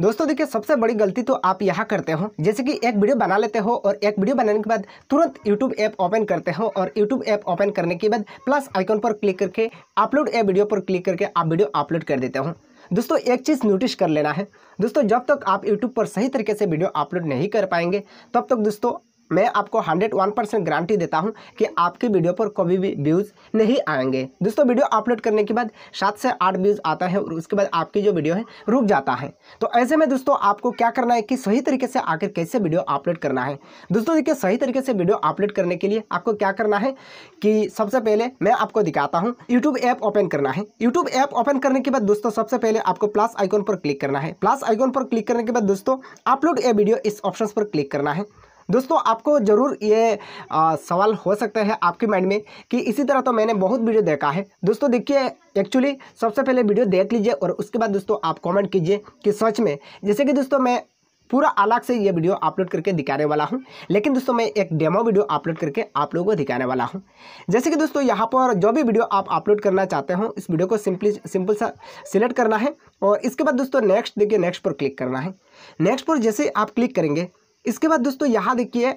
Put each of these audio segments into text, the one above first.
दोस्तों देखिए सबसे बड़ी गलती तो आप यहाँ करते हो जैसे कि एक वीडियो बना लेते हो और एक वीडियो बनाने के बाद तुरंत यूट्यूब ऐप ओपन करते हो और यूट्यूब ऐप ओपन करने के बाद प्लस आइकॉन पर क्लिक करके अपलोड ए वीडियो पर क्लिक करके आप वीडियो अपलोड कर देते हो दोस्तों एक चीज़ नोटिस कर लेना है दोस्तों जब तक आप यूट्यूब पर सही तरीके से वीडियो अपलोड नहीं कर पाएंगे तब तक दोस्तों मैं आपको 101 परसेंट गारंटी देता हूं कि आपकी वीडियो पर कभी भी व्यूज़ नहीं आएंगे दोस्तों वीडियो अपलोड करने के बाद सात से आठ व्यूज़ आता है और उसके बाद आपकी जो वीडियो है रुक जाता है तो ऐसे में दोस्तों आपको क्या करना है कि सही तरीके से आकर कैसे वीडियो अपलोड करना है दोस्तों देखिए सही तरीके से वीडियो अपलोड करने के लिए आपको क्या करना है कि सबसे पहले मैं आपको दिखाता हूँ यूट्यूब ऐप ओपन करना है यूट्यूब ऐप ओपन करने के बाद दोस्तों सबसे पहले आपको प्लस आइकॉन पर क्लिक करना है प्लस आइकॉन पर क्लिक करने के बाद दोस्तों अपलोड ए वीडियो इस ऑप्शन पर क्लिक करना है दोस्तों आपको ज़रूर ये आ, सवाल हो सकता है आपके माइंड में कि इसी तरह तो मैंने बहुत वीडियो देखा है दोस्तों देखिए एक्चुअली सबसे पहले वीडियो देख लीजिए और उसके बाद दोस्तों आप कमेंट कीजिए कि सच में जैसे कि दोस्तों मैं पूरा अलग से ये वीडियो अपलोड करके दिखाने वाला हूँ लेकिन दोस्तों मैं एक डेमो वीडियो अपलोड करके आप लोगों को दिखाने वाला हूँ जैसे कि दोस्तों यहाँ पर जो भी वीडियो आप अपलोड करना चाहते हो इस वीडियो को सिंपली सिंपल सा सिलेक्ट करना है और इसके बाद दोस्तों नेक्स्ट देखिए नेक्स्ट पर क्लिक करना है नेक्स्ट पर जैसे आप क्लिक करेंगे इसके बाद दोस्तों यहाँ देखिए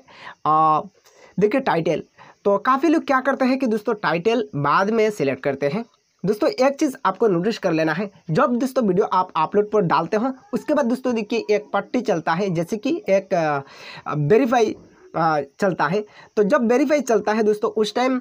देखिए टाइटल तो काफ़ी लोग क्या करते हैं कि दोस्तों टाइटल बाद में सिलेक्ट करते हैं दोस्तों एक चीज़ आपको नोटिस कर लेना है जब दोस्तों वीडियो आप अपलोड पर डालते हो उसके बाद दोस्तों देखिए एक पट्टी चलता है जैसे कि एक वेरीफाई चलता है तो जब वेरीफाई चलता है दोस्तों उस टाइम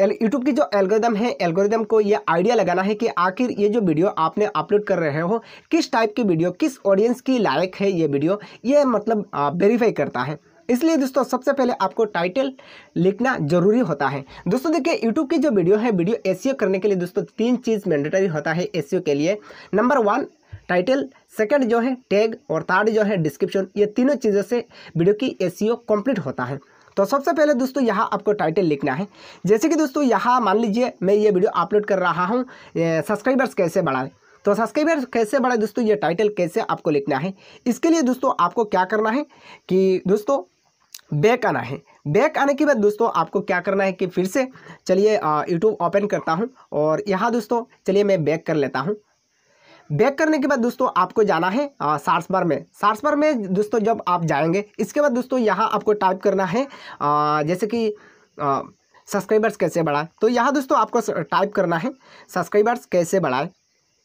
यूट्यूब की जो एल्गोरिदम है एल्गोरिदम को ये आइडिया लगाना है कि आखिर ये जो वीडियो आपने अपलोड कर रहे हो किस टाइप की वीडियो किस ऑडियंस की लायक है ये वीडियो ये मतलब वेरीफाई करता है इसलिए दोस्तों सबसे पहले आपको टाइटल लिखना जरूरी होता है दोस्तों देखिए यूट्यूब की जो वीडियो है वीडियो एस e करने के लिए दोस्तों तीन चीज़ मैंडेटरी होता है एस e के लिए नंबर वन टाइटल सेकंड जो है टैग और थर्ड जो है डिस्क्रिप्शन ये तीनों चीज़ों से वीडियो की एस कंप्लीट e होता है तो सबसे पहले दोस्तों यहाँ आपको टाइटल लिखना है जैसे कि दोस्तों यहाँ मान लीजिए मैं ये वीडियो अपलोड कर रहा हूँ सब्सक्राइबर्स कैसे बढ़ाएं तो सब्सक्राइबर कैसे बढ़ाए दोस्तों ये टाइटल कैसे आपको लिखना है इसके लिए दोस्तों आपको क्या करना है कि दोस्तों बैक आना है बैक आने के बाद दोस्तों आपको क्या करना है कि फिर से चलिए यूट्यूब ओपन करता हूँ और यहाँ दोस्तों चलिए मैं बैक कर लेता हूँ बैक करने के बाद दोस्तों आपको जाना है सार्सबर में सार्सबर में दोस्तों जब आप जाएंगे इसके बाद दोस्तों यहाँ आपको टाइप करना है आ, जैसे कि सब्सक्राइबर्स कैसे बढ़ाएं तो यहाँ दोस्तों आपको टाइप करना है सब्सक्राइबर्स कैसे बढ़ाएं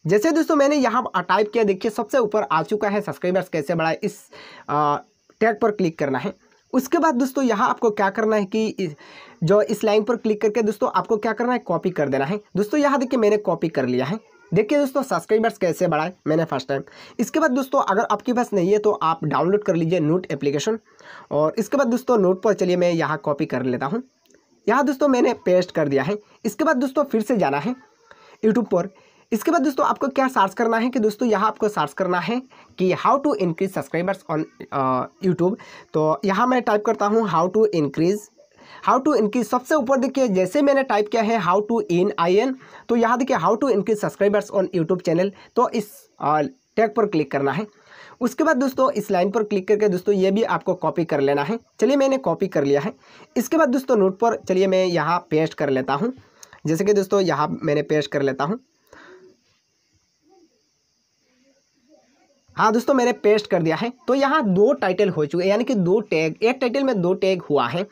जैसे दोस्तों मैंने यहाँ टाइप किया देखिए सबसे ऊपर आ चुका है सब्सक्राइबर्स कैसे बढ़ाएं इस टैग पर क्लिक करना है उसके बाद दोस्तों यहाँ आपको क्या करना है कि जो इस लाइन पर क्लिक करके दोस्तों आपको क्या करना है कॉपी कर देना है दोस्तों यहाँ देखिए मैंने कॉपी कर लिया है देखिए दोस्तों सब्सक्राइबर्स कैसे बढ़ाएं मैंने फर्स्ट टाइम इसके बाद दोस्तों अगर आपके पास नहीं है तो आप डाउनलोड कर लीजिए नोट एप्लीकेशन और इसके बाद दोस्तों नोट पर चलिए मैं यहाँ कॉपी कर लेता हूँ यहाँ दोस्तों मैंने पेस्ट कर दिया है इसके बाद दोस्तों फिर से जाना है यूट्यूब पर इसके बाद दोस्तों आपको क्या सर्च करना है कि दोस्तों यहाँ आपको सर्च करना है कि how to increase subscribers on YouTube तो यहाँ मैं टाइप करता हूँ how to increase how to increase सबसे ऊपर देखिए जैसे मैंने टाइप किया है how to in I N तो यहाँ देखिए how to increase subscribers on YouTube channel तो इस टैग पर क्लिक करना है उसके बाद दोस्तों इस लाइन पर क्लिक करके दोस्तों ये भी आपको कॉपी कर लेना है चलिए मैंने कॉपी कर लिया है इसके बाद दोस्तों नोट पर चलिए मैं यहाँ पेस्ट कर लेता हूँ जैसे कि दोस्तों यहाँ मैंने पेस्ट कर लेता हूँ हाँ दोस्तों मैंने पेस्ट कर दिया है तो यहाँ दो टाइटल हो चुके हैं यानी कि दो टैग एक टाइटल में दो टैग हुआ है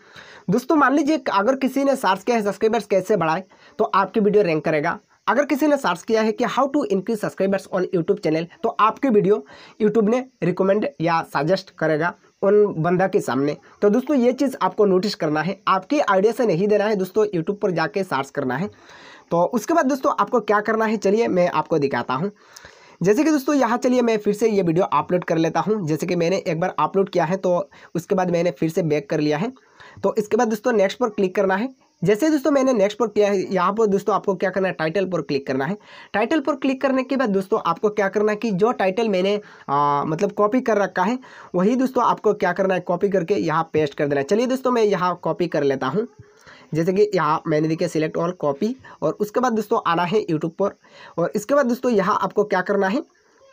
दोस्तों मान लीजिए अगर किसी ने सर्च किया है सब्सक्राइबर्स कैसे बढ़ाए तो आपकी वीडियो रैंक करेगा अगर किसी ने सर्च किया है कि how to increase subscribers on YouTube channel तो आपकी वीडियो यूट्यूब ने रिकमेंड या सजेस्ट करेगा उन बंदा के सामने तो दोस्तों ये चीज़ आपको नोटिस करना है आपके आइडिया से नहीं देना है दोस्तों यूट्यूब पर जाके सर्च करना है तो उसके बाद दोस्तों आपको क्या करना है चलिए मैं आपको दिखाता हूँ जैसे कि दोस्तों यहाँ चलिए मैं फिर से ये वीडियो अपलोड कर लेता हूँ जैसे कि मैंने एक बार अपलोड किया है तो उसके बाद मैंने फिर से बैक कर लिया है तो इसके बाद दोस्तों नेक्स्ट पर क्लिक करना है जैसे दोस्तों मैंने नेक्स्ट पर किया है यहाँ पर दोस्तों आपको क्या करना है टाइटल पर क्लिक करना है टाइटल पर क्लिक करने के बाद दोस्तों आपको क्या करना है कि जो टाइटल मैंने आ, मतलब कॉपी कर रखा है वही दोस्तों आपको क्या करना है कॉपी करके यहाँ पेस्ट कर देना है चलिए दोस्तों मैं यहाँ कॉपी कर लेता हूँ जैसे कि यहाँ मैंने देखिए सिलेक्ट ऑल कॉपी और उसके बाद दोस्तों आना है यूट्यूब पर और इसके बाद दोस्तों यहाँ आपको क्या करना है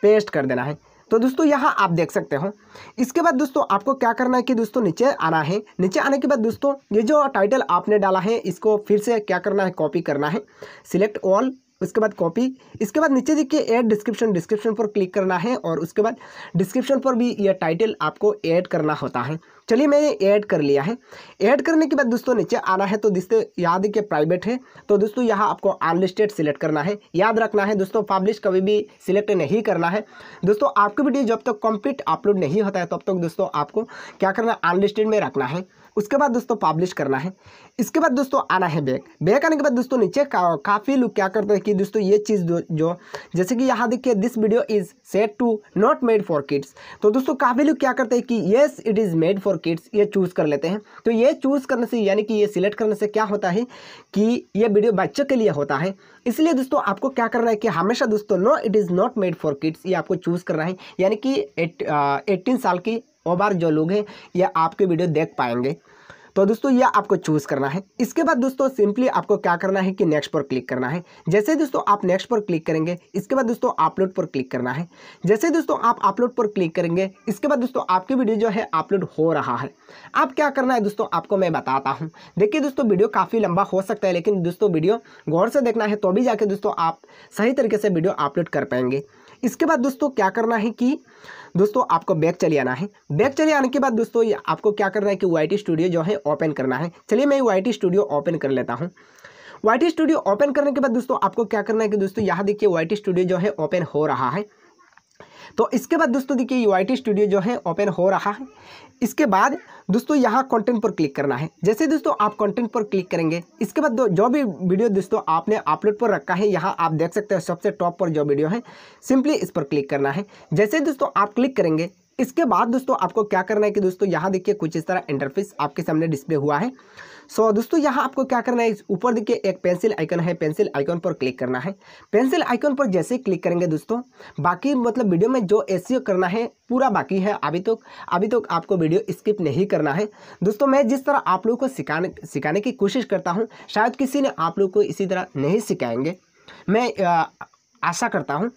पेस्ट कर देना है तो दोस्तों यहाँ आप देख सकते हो इसके बाद दोस्तों आपको क्या करना है कि दोस्तों नीचे आना है नीचे आने के बाद दोस्तों ये जो टाइटल आपने डाला है इसको फिर से क्या करना है कॉपी करना है सिलेक्ट ऑल उसके बाद कॉपी इसके बाद नीचे देखिए ऐड डिस्क्रिप्शन डिस्क्रिप्शन पर क्लिक करना है और उसके बाद डिस्क्रिप्शन पर भी यह टाइटल आपको ऐड करना होता है चलिए मैंने ऐड कर लिया है ऐड करने के बाद दोस्तों नीचे आना है तो जिससे याद के प्राइवेट है तो दोस्तों यहाँ आपको अनलिस्टेड सिलेक्ट करना है याद रखना है दोस्तों पब्लिश कभी भी सिलेक्ट नहीं करना है दोस्तों आपकी वीडियो जब तक कंप्लीट अपलोड नहीं होता है तब तक दोस्तों आपको क्या करना है अनलिस्टेड में रखना है उसके बाद दोस्तों पब्लिश करना है इसके बाद दोस्तों आना है बैक बैक आने के बाद दोस्तों नीचे का, काफ़ी लोग क्या करते हैं कि दोस्तों ये चीज़ जो जैसे कि यहाँ देखिए this video is set to not made for kids तो दोस्तों काफ़ी लोग क्या करते हैं कि yes it is made for kids ये चूज़ कर लेते हैं तो ये चूज़ करने से यानी कि ये सिलेक्ट करने से क्या होता है कि ये वीडियो बच्चों के लिए होता है इसलिए दोस्तों आपको क्या करना है कि हमेशा दोस्तों no it is not made for kids ये आपको चूज़ करना है यानी कि एट्टीन साल की और बार जो लोग हैं यह आपके वीडियो देख पाएंगे तो दोस्तों ये आपको चूज़ करना है इसके बाद दोस्तों सिंपली आपको क्या करना है कि नेक्स्ट पर क्लिक करना है जैसे दोस्तों आप नेक्स्ट पर क्लिक करेंगे इसके बाद दोस्तों अपलोड पर क्लिक करना है जैसे दोस्तों आप अपलोड पर क्लिक करेंगे इसके बाद दोस्तों आपकी वीडियो जो है अपलोड हो रहा है आप क्या करना है दोस्तों आपको मैं बताता हूँ देखिए दोस्तों वीडियो काफ़ी लंबा हो सकता है लेकिन दोस्तों वीडियो गौर से देखना है तो भी जाके दोस्तों आप सही तरीके से वीडियो अपलोड कर पाएंगे इसके बाद दोस्तों क्या करना है कि दोस्तों आपको बैक चले आना है बैक चले आने के बाद दोस्तों आपको क्या करना है कि वाई टी स्टूडियो जो है ओपन करना है चलिए मैं वाई टी स्टूडियो ओपन कर लेता हूँ वाई टी स्टूडियो ओपन करने के बाद दोस्तों आपको क्या करना है कि दोस्तों यहाँ देखिए वाई टी स्टूडियो जो है ओपन हो रहा है तो इसके बाद दोस्तों देखिए यू आई स्टूडियो जो है ओपन हो रहा है इसके बाद दोस्तों यहाँ कंटेंट पर क्लिक करना है जैसे दोस्तों आप कंटेंट पर क्लिक करेंगे इसके बाद जो भी वीडियो दोस्तों आपने अपलोड पर रखा है यहाँ आप देख सकते हैं सबसे टॉप पर जो वीडियो है सिंपली इस पर क्लिक करना है जैसे दोस्तों आप क्लिक करेंगे इसके बाद दोस्तों आपको क्या करना है कि दोस्तों यहाँ देखिए कुछ इस तरह इंटरफेस आपके सामने डिस्प्ले हुआ है सो so, दोस्तों यहाँ आपको क्या करना है ऊपर देखिए एक पेंसिल आइकन है पेंसिल आइकन पर क्लिक करना है पेंसिल आइकन पर जैसे ही क्लिक करेंगे दोस्तों बाकी मतलब वीडियो में जो एस करना है पूरा बाकी है अभी तक तो, अभी तक तो आपको वीडियो स्किप नहीं करना है दोस्तों मैं जिस तरह आप लोगों को सिखाने सिखाने की कोशिश करता हूँ शायद किसी ने आप लोग को इसी तरह नहीं सिखाएंगे मैं आशा करता हूँ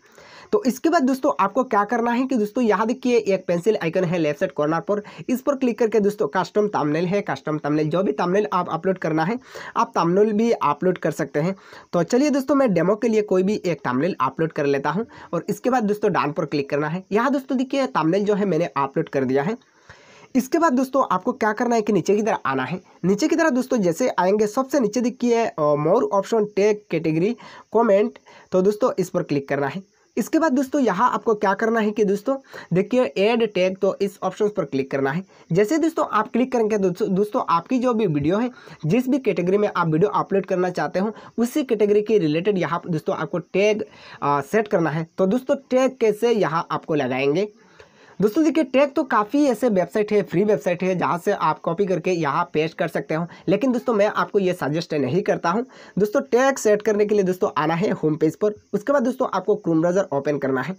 तो इसके बाद दोस्तों आपको क्या करना है कि दोस्तों यहाँ देखिए एक पेंसिल आइकन है लेफ्ट साइड कॉर्नर पर इस पर क्लिक करके दोस्तों कस्टम तामनेल है कस्टम तामनेल जो भी तामनेल आप अपलोड करना है आप तामनेल भी अपलोड कर सकते हैं तो चलिए दोस्तों मैं डेमो के लिए कोई भी एक तामनेल अपलोड कर लेता हूँ और इसके बाद दोस्तों डान पर क्लिक करना है यहाँ दोस्तों देखिए तामनेल जो है मैंने अपलोड कर दिया है इसके बाद दोस्तों आपको क्या करना है कि नीचे की तरह आना है नीचे की तरह दोस्तों जैसे आएंगे सबसे नीचे दिखिए more option tag category comment तो दोस्तों इस पर क्लिक करना है इसके बाद दोस्तों यहाँ आपको क्या करना है कि दोस्तों देखिए एड टैग तो इस ऑप्शन पर क्लिक करना है जैसे दोस्तों आप क्लिक करेंगे दोस्तों आपकी जो भी वीडियो है जिस भी कैटेगरी में आप वीडियो अपलोड करना चाहते हो उसी कैटेगरी के रिलेटेड यहाँ दोस्तों आपको टैग सेट करना है तो दोस्तों टैग कैसे यहाँ आपको लगाएंगे दोस्तों देखिए टैग तो काफ़ी ऐसे वेबसाइट है फ्री वेबसाइट है जहाँ से आप कॉपी करके यहाँ पेस्ट कर सकते हो लेकिन दोस्तों मैं आपको ये सजेस्ट नहीं करता हूँ दोस्तों टैग सेट करने के लिए दोस्तों आना है होम पेज पर उसके बाद दोस्तों आपको क्रूम ब्राउज़र ओपन करना है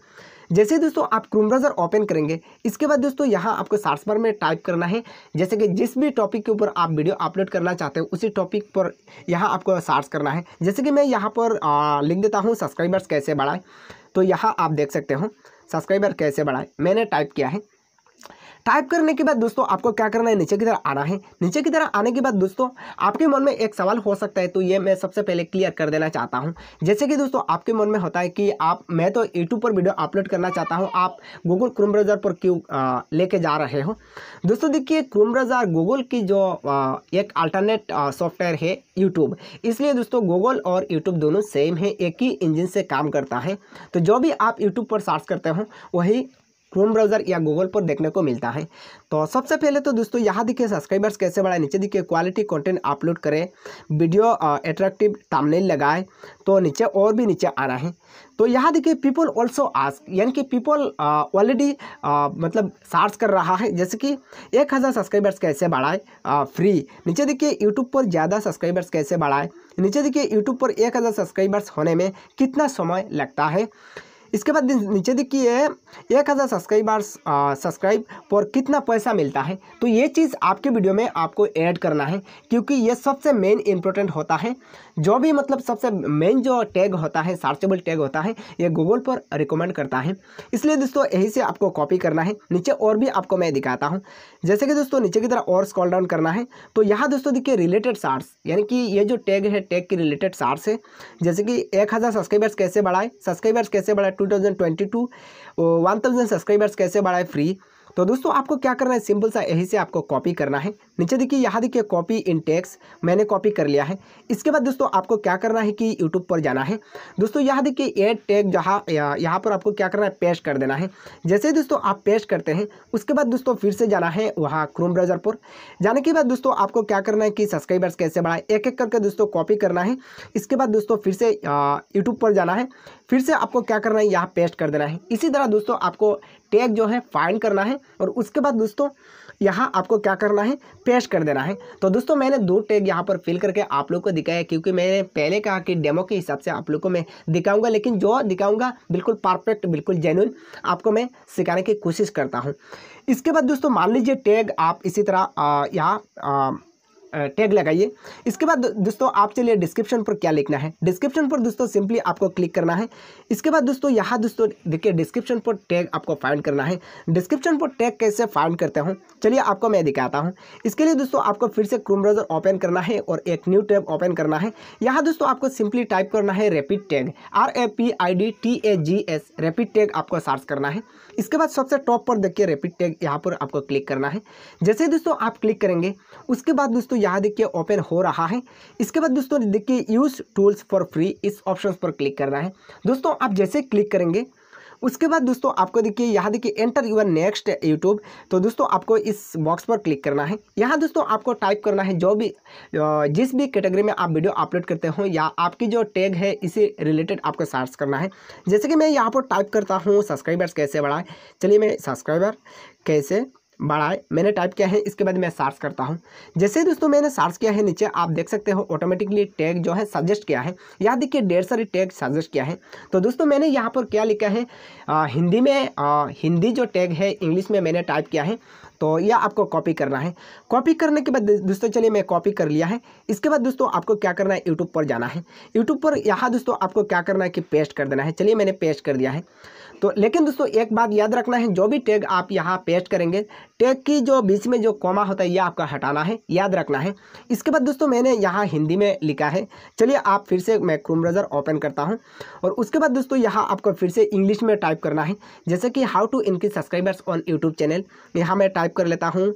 जैसे दोस्तों आप क्रूम ब्राउज़र ओपन करेंगे इसके बाद दोस्तों यहाँ आपको सर्च पर में टाइप करना है जैसे कि जिस भी टॉपिक के ऊपर आप वीडियो अपलोड करना चाहते हो उसी टॉपिक पर यहाँ आपको सर्च करना है जैसे कि मैं यहाँ पर लिख देता हूँ सब्सक्राइबर्स कैसे बढ़ाएं तो यहाँ आप देख सकते हो सब्सक्राइबर कैसे बढ़ाएं मैंने टाइप किया है टाइप करने के बाद दोस्तों आपको क्या करना है नीचे की तरह आना है नीचे की तरह आने के बाद दोस्तों आपके मन में एक सवाल हो सकता है तो ये मैं सबसे पहले क्लियर कर देना चाहता हूँ जैसे कि दोस्तों आपके मन में होता है कि आप मैं तो यूट्यूब पर वीडियो अपलोड करना चाहता हूँ आप गूगल क्रोम ब्राउज़र पर क्यों लेके जा रहे हो दोस्तों देखिए क्रोम ब्राउज़र गूगल की जो आ, एक अल्टरनेट सॉफ्टवेयर है यूट्यूब इसलिए दोस्तों गूगल और यूट्यूब दोनों सेम है एक ही इंजिन से काम करता है तो जो भी आप यूट्यूब पर सर्च करते हो वही क्रोम ब्राउज़र या गूगल पर देखने को मिलता है तो सबसे पहले तो दोस्तों यहाँ दिखे सब्सक्राइबर्स कैसे बढ़ाए नीचे दिखे क्वालिटी कंटेंट अपलोड करें वीडियो अट्रैक्टिव थामनेल लगाए तो नीचे और भी नीचे आ रहा है तो यहाँ देखिए पीपल ऑल्सो आस्क यानी कि पीपल ऑलरेडी मतलब सर्च कर रहा है जैसे कि एक हज़ार सब्सक्राइबर्स कैसे बढ़ाए फ्री नीचे देखिए यूट्यूब पर ज़्यादा सब्सक्राइबर्स कैसे बढ़ाए नीचे देखिए यूट्यूब पर एक हज़ार सब्सक्राइबर्स होने में कितना समय लगता है इसके बाद नीचे देखिए एक हज़ार सब्सक्राइबर सब्सक्राइब पर कितना पैसा मिलता है तो ये चीज़ आपके वीडियो में आपको ऐड करना है क्योंकि ये सबसे मेन इंपॉर्टेंट होता है जो भी मतलब सबसे मेन जो टैग होता है सार्चेबल टैग होता है ये गूगल पर रिकमेंड करता है इसलिए दोस्तों यही से आपको कॉपी करना है नीचे और भी आपको मैं दिखाता हूँ जैसे कि दोस्तों नीचे की तरह और स्कॉल डाउन करना है तो यहाँ दोस्तों देखिए रिलेटेड सार्स यानी कि ये जो टैग है टैग के रिलेटेड सार्स है जैसे कि एक हज़ार सब्सक्राइबर्स कैसे बढ़ाए सब्सक्राइबर्स कैसे बढ़ाए 2022 1000 सब्सक्राइबर्स कैसे बढ़ाए फ्री तो दोस्तों आपको क्या करना है सिंपल सा यहीं से आपको कॉपी करना है नीचे देखिए यहाँ देखिए कॉपी इन टेक्स मैंने कॉपी कर लिया है इसके बाद दोस्तों आपको क्या करना है कि यूट्यूब पर जाना है दोस्तों यहाँ देखिए एड टैग जहाँ यहाँ पर आपको क्या करना है पेश कर देना है जैसे ही दोस्तों आप पेश करते हैं उसके बाद दोस्तों फिर से जाना है वहाँ क्रोम ब्राउजर पर जाने के बाद दोस्तों आपको क्या करना है कि सब्सक्राइबर्स कैसे बढ़ाए एक एक करके दोस्तों कॉपी करना है इसके बाद दोस्तों फिर से यूट्यूब पर जाना है फिर से आपको क्या करना है यहाँ पेस्ट कर देना है इसी तरह दोस्तों आपको टैग जो है फाइंड करना है और उसके बाद दोस्तों यहाँ आपको क्या करना है पेश कर देना है तो दोस्तों मैंने दो टैग यहाँ पर फिल करके आप लोग को दिखाया क्योंकि मैंने पहले कहा कि डेमो के हिसाब से आप लोग को मैं दिखाऊंगा लेकिन जो दिखाऊंगा बिल्कुल परफेक्ट बिल्कुल जेन्यून आपको मैं सिखाने की कोशिश करता हूँ इसके बाद दोस्तों मान लीजिए टैग आप इसी तरह यहाँ टैग लगाइए इसके बाद दोस्तों आप चलिए डिस्क्रिप्शन पर क्या लिखना है डिस्क्रिप्शन पर दोस्तों सिंपली आपको क्लिक करना है इसके बाद दोस्तों यहाँ दोस्तों देखिए डिस्क्रिप्शन पर टैग आपको फाइंड करना है डिस्क्रिप्शन पर टैग कैसे फाइंड करते हूँ चलिए आपको मैं दिखाता हूँ इसके लिए दोस्तों आपको फिर से क्रूम ब्राउज़र ओपन करना है और एक न्यू टैब ओपन करना है यहाँ दोस्तों आपको सिंपली टाइप करना है rapid tag R A P I D T A G S rapid tag आपको सर्च करना है इसके बाद सबसे टॉप पर देखिए रैपिड टैग यहाँ पर आपको क्लिक करना है जैसे दोस्तों आप क्लिक करेंगे उसके बाद दोस्तों यहाँ देखिए ओपन हो रहा है इसके बाद दोस्तों देखिए यूज़ टूल्स फॉर फ्री इस ऑप्शन पर क्लिक करना है दोस्तों आप जैसे क्लिक करेंगे उसके बाद दोस्तों आपको देखिए यहाँ देखिए एंटर यूर नेक्स्ट यूट्यूब तो दोस्तों आपको इस बॉक्स पर क्लिक करना है यहाँ दोस्तों आपको टाइप करना है जो भी जिस भी कैटेगरी में आप वीडियो अपलोड करते हो या आपकी जो टैग है इसे रिलेटेड आपको सर्च करना है जैसे कि मैं यहाँ पर टाइप करता हूँ सब्सक्राइबर्स कैसे बढ़ाएं चलिए मैं सब्सक्राइबर कैसे बढ़ाए मैंने टाइप किया है इसके बाद मैं सार्च करता हूँ जैसे दोस्तों मैंने सार्च किया है नीचे आप देख सकते हो ऑटोमेटिकली टैग जो है सजेस्ट किया है यहाँ देखिए डेढ़ सारी टैग सजेस्ट किया है तो दोस्तों मैंने यहाँ पर क्या लिखा है आ, हिंदी में आ, हिंदी जो टैग है इंग्लिश में मैंने टाइप किया है तो यह आपको कॉपी करना है कॉपी करने के बाद दोस्तों चलिए मैं कॉपी कर लिया है इसके बाद दोस्तों आपको क्या करना है यूट्यूब पर जाना है यूट्यूब पर यहाँ दोस्तों आपको क्या करना है कि पेस्ट कर देना है चलिए मैंने पेस्ट कर दिया है तो लेकिन दोस्तों एक बात याद रखना है जो भी टैग आप यहाँ पेस्ट करेंगे टेक की जो बीच में जो कोमा होता है ये आपका हटाना है याद रखना है इसके बाद दोस्तों मैंने यहाँ हिंदी में लिखा है चलिए आप फिर से मैं क्रोम ब्राउज़र ओपन करता हूँ और उसके बाद दोस्तों यहाँ आपको फिर से इंग्लिश में टाइप करना है जैसे कि how to increase subscribers on YouTube channel यहाँ मैं टाइप कर लेता हूँ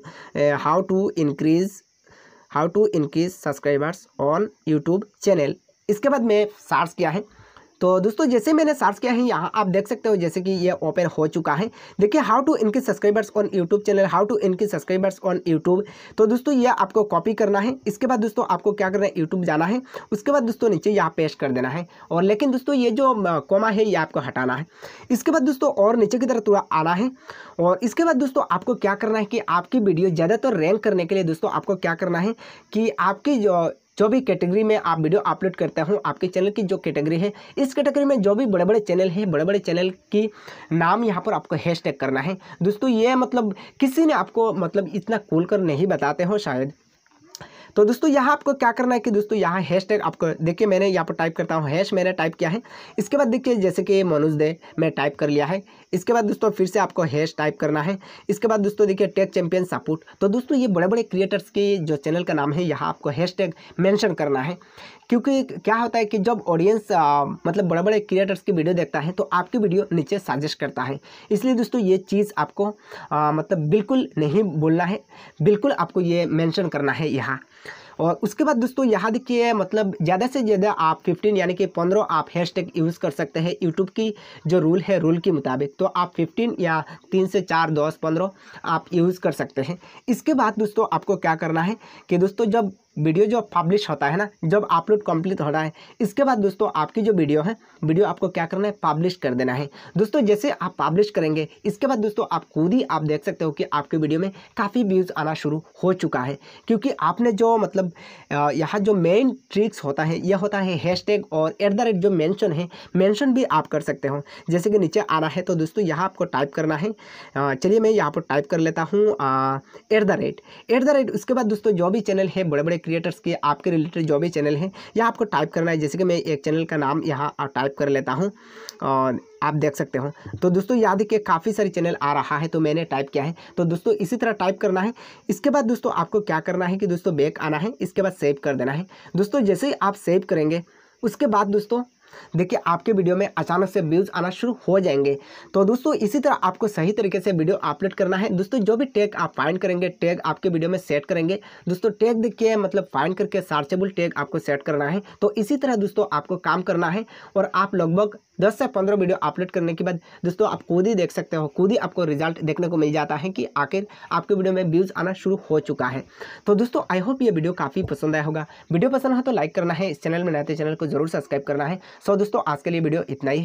how to increase how to increase subscribers on YouTube channel इसके बाद मैं सर्च किया है तो दोस्तों जैसे मैंने सर्च किया है यहाँ आप देख सकते हो जैसे कि ये ओपन हो चुका है देखिए how to increase subscribers on YouTube channel how to increase subscribers on YouTube तो दोस्तों ये आपको कॉपी करना है इसके बाद दोस्तों आपको क्या करना है यूट्यूब जाना है उसके बाद दोस्तों नीचे यहाँ पेश कर देना है और लेकिन दोस्तों ये जो कोमा है ये आपको हटाना है इसके बाद दोस्तों और नीचे की तरफ थोड़ा आना है और इसके बाद दोस्तों आपको क्या करना है कि आपकी वीडियो ज़्यादातर रैंक करने के लिए दोस्तों आपको क्या करना है कि आपकी जो जो भी कैटेगरी में आप वीडियो अपलोड करता हूँ आपके चैनल की जो कैटेगरी है इस कैटेगरी में जो भी बड़े बड़े चैनल है बड़े बड़े चैनल की नाम यहाँ पर आपको हैश करना है दोस्तों ये मतलब किसी ने आपको मतलब इतना खोल कर नहीं बताते हो शायद तो दोस्तों यहाँ आपको क्या करना है कि दोस्तों यहाँ हैश टैग आपको देखिए मैंने यहाँ पर टाइप करता हूँ हैश मैंने टाइप किया है इसके बाद देखिए जैसे कि मनोज दे मैं टाइप कर लिया है इसके बाद दोस्तों फिर से आपको हैश टाइप करना है इसके बाद दोस्तों देखिए टेक चैंपियन सपोर्ट तो दोस्तों ये बड़े बड़े क्रिएटर्स के जो चैनल का नाम है यहाँ आपको हैश टैग मैंशन करना है क्योंकि क्या होता है कि जब ऑडियंस मतलब बड़े बड़े क्रिएटर्स की वीडियो देखता है तो आपकी वीडियो नीचे साजेस्ट करता है इसलिए दोस्तों ये चीज़ आपको आ, मतलब बिल्कुल नहीं बोलना है बिल्कुल आपको ये मैंशन करना है यहाँ और उसके बाद दोस्तों यहाँ देखिए मतलब ज़्यादा से ज़्यादा आप फिफ्टीन यानी कि पंद्रह आप हैश यूज़ कर सकते हैं यूट्यूब की जो रूल है रूल के मुताबिक तो आप फिफ्टीन या तीन से चार दस पंद्रह आप यूज़ कर सकते हैं इसके बाद दोस्तों आपको क्या करना है कि दोस्तों जब वीडियो जो पब्लिश होता है ना जब अपलोड कंप्लीट हो रहा है इसके बाद दोस्तों आपकी जो वीडियो है वीडियो आपको क्या करना है पब्लिश कर देना है दोस्तों जैसे आप पब्लिश करेंगे इसके बाद दोस्तों आप खुद ही आप देख सकते हो कि आपके वीडियो में काफ़ी व्यूज़ आना शुरू हो चुका है क्योंकि आपने जो मतलब यहाँ जो मेन ट्रिक्स होता है यह होता है हैशटैग और एट द रेट जो मैंशन है मैंशन भी आप कर सकते हो जैसे कि नीचे आना है तो दोस्तों यहाँ आपको टाइप करना है चलिए मैं यहाँ पर टाइप कर लेता हूँ at the rate at the rate उसके बाद दोस्तों जो भी चैनल है बड़े बड़े क्रिएटर्स के आपके रिलेटेड जो भी चैनल हैं या आपको टाइप करना है जैसे कि मैं एक चैनल का नाम यहाँ टाइप कर लेता हूँ और आप देख सकते हो तो दोस्तों याद है कि काफ़ी सारे चैनल आ रहा है तो मैंने टाइप किया है तो दोस्तों इसी तरह टाइप करना है इसके बाद दोस्तों आपको क्या करना है कि दोस्तों बैक आना है इसके बाद सेव कर देना है दोस्तों जैसे ही आप सेव करेंगे उसके बाद दोस्तों देखिए आपके वीडियो में अचानक से व्यूज़ आना शुरू हो जाएंगे तो दोस्तों इसी तरह आपको सही तरीके से वीडियो अपलोड करना है दोस्तों जो भी टैग आप फाइंड करेंगे टैग आपके वीडियो में सेट करेंगे दोस्तों टैग देखिए मतलब फाइंड करके सर्चेबल टैग आपको सेट करना है तो इसी तरह दोस्तों आपको काम करना है और आप लगभग दस से पंद्रह वीडियो अपलोड करने के बाद दोस्तों आप खुद ही देख सकते हो खुद ही आपको रिजल्ट देखने को मिल जाता है कि आखिर आपके वीडियो में व्यूज़ आना शुरू हो चुका है तो दोस्तों आई होप ये वीडियो काफ़ी पसंद आया होगा वीडियो पसंद है तो लाइक करना है इस चैनल में नए चैनल तो को जरूर सब्सक्राइब करना है सो दोस्तों आज के लिए वीडियो इतना ही